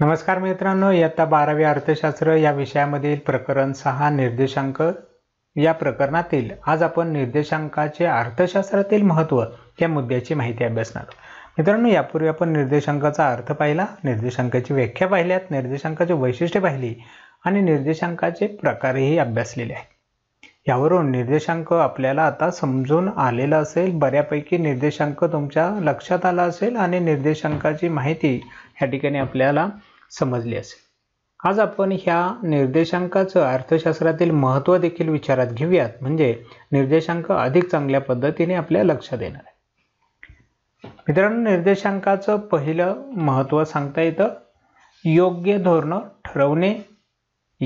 नमस्कार मित्रांनो इयत्ता बारावी अर्थशास्त्र या विषयामधील प्रकरण सहा निर्देशांक या प्रकरणातील आज आपण निर्देशांकाचे अर्थशास्त्रातील महत्त्व या मुद्द्याची माहिती अभ्यासणार मित्रांनो यापूर्वी आपण निर्देशांकाचा अर्थ पाहिला निर्देशांकाची व्याख्या पाहिल्यात निर्देशांकाचे वैशिष्ट्य पाहिली आणि निर्देशांकाचे प्रकारही अभ्यासलेले आहे यावरून निर्देशांक आपल्याला आता समजून आलेला असेल बऱ्यापैकी निर्देशांक तुमच्या लक्षात आला असेल आणि निर्देशांकाची माहिती ह्या ठिकाणी आपल्याला समजली असेल आज आपण ह्या निर्देशांकाचं अर्थशास्त्रातील महत्त्व देखील विचारात घेऊयात म्हणजे निर्देशांक अधिक चांगल्या पद्धतीने आपल्या लक्षात येणार आहे मित्रांनो निर्देशांकाचं पहिलं महत्त्व सांगता येतं योग्य धोरण ठरवणे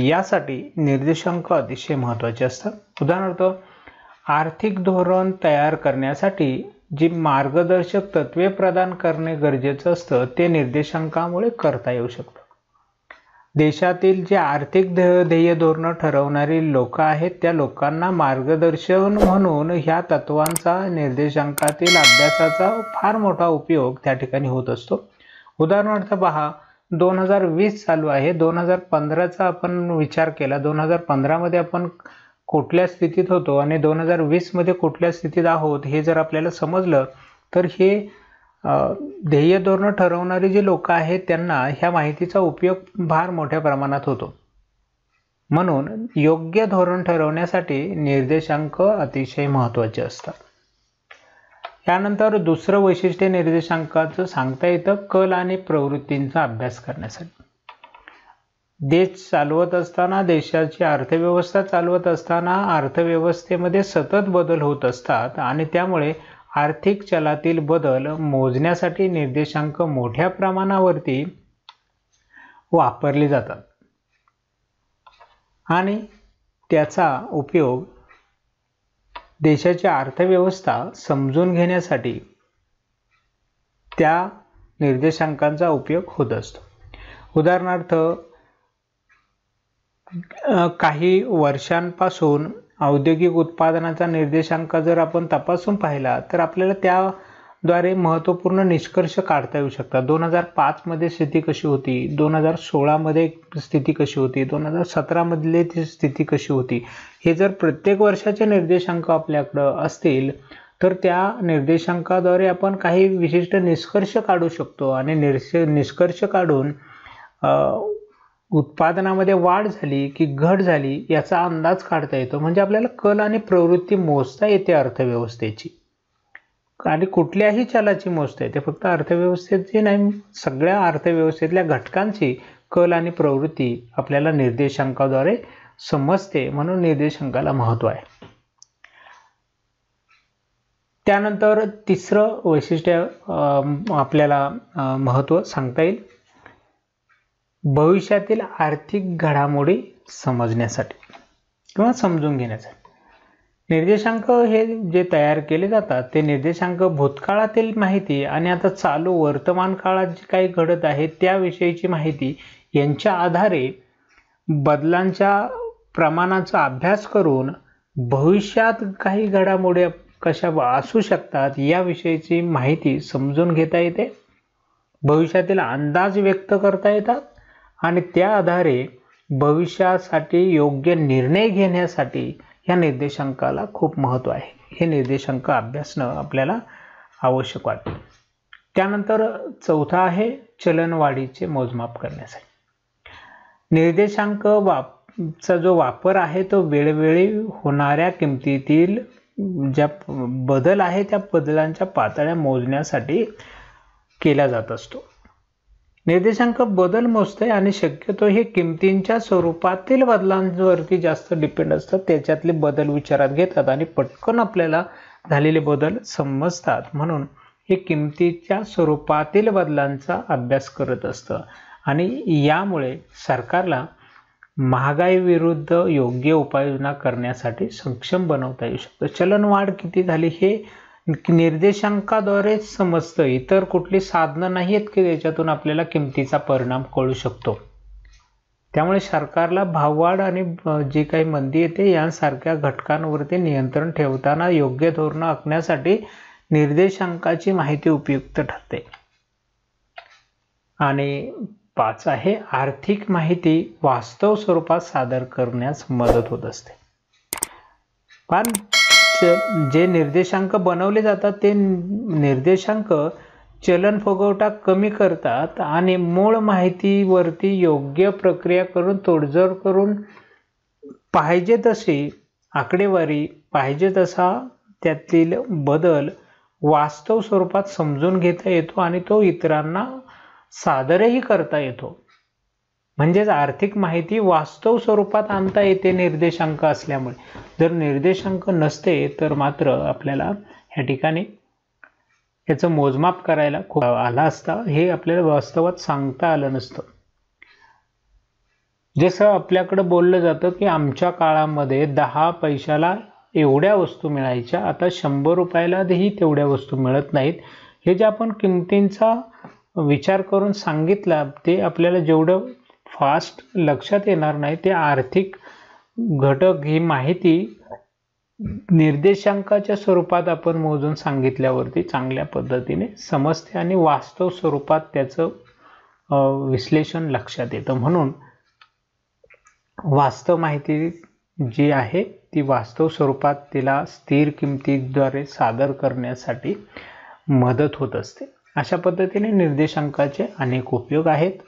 यासाठी निर्देशांक अतिशय महत्त्वाचे असतात उदाहरणार्थ आर्थिक धोरण तयार करण्यासाठी जी मार्गदर्शक तत्वे प्रदान करणे गरजेचं असतं ते निर्देशांकामुळे करता येऊ शकतं देशातील जे आर्थिक ध्येय धोरणं ठरवणारी लोक आहेत त्या लोकांना मार्गदर्शन म्हणून ह्या तत्वांचा निर्देशांकातील अभ्यासाचा फार मोठा उपयोग त्या ठिकाणी होत असतो उदाहरणार्थ पहा दोन हजार वीस चालू आहे दोन हजार पंधराचा आपण विचार केला दोन हजार पंधरामध्ये आपण कुठल्या स्थितीत होतो आणि दोन हजार वीसमध्ये कुठल्या स्थितीत आहोत हे जर आपल्याला समजलं तर हे ध्येय धोरणं ठरवणारी जी लोकं आहेत त्यांना ह्या माहितीचा उपयोग फार मोठ्या प्रमाणात होतो म्हणून योग्य धोरण ठरवण्यासाठी निर्देशांक अतिशय महत्त्वाचे असतात यानंतर दुसरं वैशिष्ट्य निर्देशांकाचं सांगता येतं कल आणि प्रवृत्तींचा अभ्यास करण्यासाठी देश चालवत असताना देशाची अर्थव्यवस्था चालवत असताना अर्थव्यवस्थेमध्ये सतत बदल होत असतात आणि त्यामुळे आर्थिक चलातील बदल मोजण्यासाठी निर्देशांक मोठ्या प्रमाणावरती वापरले जातात आणि त्याचा उपयोग देशाची अर्थव्यवस्था समजून घेण्यासाठी त्या निर्देशांकांचा उपयोग होत असतो उदाहरणार्थ काही वर्षांपासून औद्योगिक उत्पादनाचा निर्देशांक जर आपण तपासून पाहिला तर आपल्याला त्याद्वारे महत्त्वपूर्ण निष्कर्ष काढता येऊ शकतात दोन हजार पाचमध्ये स्थिती कशी होती दोन हजार सोळामध्ये स्थिती कशी होती दोन हजार सतरामधली ती स्थिती कशी होती हे जर प्रत्येक वर्षाचे निर्देशांक आपल्याकडं असतील तर त्या निर्देशांकाद्वारे आपण काही विशिष्ट निष्कर्ष काढू शकतो आणि निर्ष निष्कर्ष काढून उत्पादनामध्ये वाढ झाली की घट झाली याचा अंदाज काढता येतो म्हणजे आपल्याला कल आणि प्रवृत्ती मोजता येते अर्थव्यवस्थेची आणि कुठल्याही चलाची मोजता येते फक्त अर्थव्यवस्थेची नाही सगळ्या अर्थव्यवस्थेतल्या घटकांची कल आणि प्रवृत्ती आपल्याला निर्देशांकाद्वारे समजते म्हणून निर्देशांकाला महत्त्व आहे त्यानंतर तिसरं वैशिष्ट्य आपल्याला महत्त्व सांगता येईल भविष्यातील आर्थिक घडामोडी समजण्यासाठी किंवा समजून घेण्यासाठी निर्देशांक हे जे तयार केले जातात ते निर्देशांक भूतकाळातील माहिती आणि आता चालू वर्तमान काळात जे काही घडत आहे त्याविषयीची माहिती यांच्या आधारे बदलांच्या प्रमाणाचा अभ्यास करून भविष्यात काही घडामोडी कशा असू शकतात याविषयीची माहिती समजून घेता येते भविष्यातील अंदाज व्यक्त करता येतात आणि त्या आधारे भविष्यासाठी योग्य निर्णय घेण्यासाठी या निर्देशांकाला खूप महत्त्व आहे हे निर्देशांक अभ्यासणं आपल्याला आवश्यक वाटते त्यानंतर चौथा आहे चलनवाढीचे मोजमाप करण्यासाठी निर्देशांक वापचा जो वापर आहे तो वेळोवेळी होणाऱ्या किमतीतील ज्या बदल आहे त्या बदलांच्या पातळ्या मोजण्यासाठी केला जात असतो निर्देशांक बदल मोजते आणि शक्यतो हे किमतींच्या स्वरूपातील बदलांवरती जास्त डिपेंड असतात त्याच्यातले बदल विचारात घेतात आणि पटकन आपल्याला झालेले बदल समजतात म्हणून हे किमतीच्या स्वरूपातील बदलांचा अभ्यास करत असतं आणि यामुळे सरकारला महागाईविरुद्ध योग्य उपाययोजना करण्यासाठी सक्षम बनवता येऊ शकतं चलनवाढ किती झाली हे निर्देशांकाद्वारे समजतं इतर कुठली साधनं नाही आहेत की ज्याच्यातून आपल्याला किमतीचा परिणाम कळू शकतो त्यामुळे सरकारला भाववाढ आणि जी काही मंदी येते यांसारख्या घटकांवरती नियंत्रण ठेवताना योग्य धोरणं आखण्यासाठी निर्देशांकाची माहिती उपयुक्त ठरते आणि पाच आहे आर्थिक माहिती वास्तव स्वरूपात सादर करण्यास मदत होत असते पण जे निर्देशांक बनवले जातात ते निर्देशांक चलन फुगवटा कमी करतात आणि मूळ माहितीवरती योग्य प्रक्रिया करून तोडजोड करून पाहिजे तशी आकडेवारी पाहिजे तसा त्यातील बदल वास्तव स्वरूपात समजून घेता येतो आणि तो इतरांना सादरही करता येतो म्हणजेच आर्थिक माहिती वास्तव स्वरूपात आणता येते निर्देशांक असल्यामुळे जर निर्देशांक नसते तर मात्र आपल्याला ह्या ठिकाणी याचं मोजमाप करायला खूप आला असता हे आपल्याला वास्तवात सांगता आलं नसतं जसं आपल्याकडं बोललं जातं की आमच्या काळामध्ये दहा पैशाला एवढ्या वस्तू मिळायच्या आता शंभर रुपयालाही तेवढ्या वस्तू मिळत नाहीत हे जे आपण किमतींचा विचार करून सांगितला ते आपल्याला जेवढं फास्ट लक्षात येणार नाही ते आर्थिक घटक ही माहिती निर्देशांकाच्या स्वरूपात आपण मोजून सांगितल्यावरती चांगल्या पद्धतीने समजते आणि वास्तव स्वरूपात त्याचं विश्लेषण लक्षात येतं म्हणून वास्तव माहिती जी आहे ती वास्तव स्वरूपात तिला स्थिर किमतीद्वारे सादर करण्यासाठी मदत होत असते अशा पद्धतीने निर्देशांकाचे अनेक उपयोग आहेत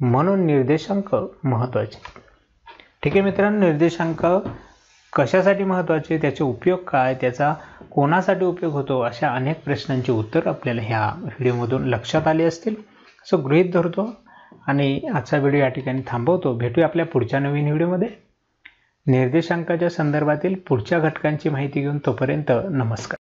म्हणून निर्देशांक महत्त्वाचे ठीक आहे मित्रांनो निर्देशांक कशासाठी महत्त्वाचे त्याचे उपयोग काय त्याचा कोणासाठी उपयोग होतो अशा अनेक प्रश्नांची उत्तर आपल्याला ह्या व्हिडिओमधून लक्षात आले असतील सो गृहीत धरतो आणि आजचा व्हिडिओ या ठिकाणी थांबवतो भेटूया आपल्या पुढच्या नवीन व्हिडिओमध्ये निर्देशांकाच्या संदर्भातील पुढच्या घटकांची माहिती घेऊन तोपर्यंत नमस्कार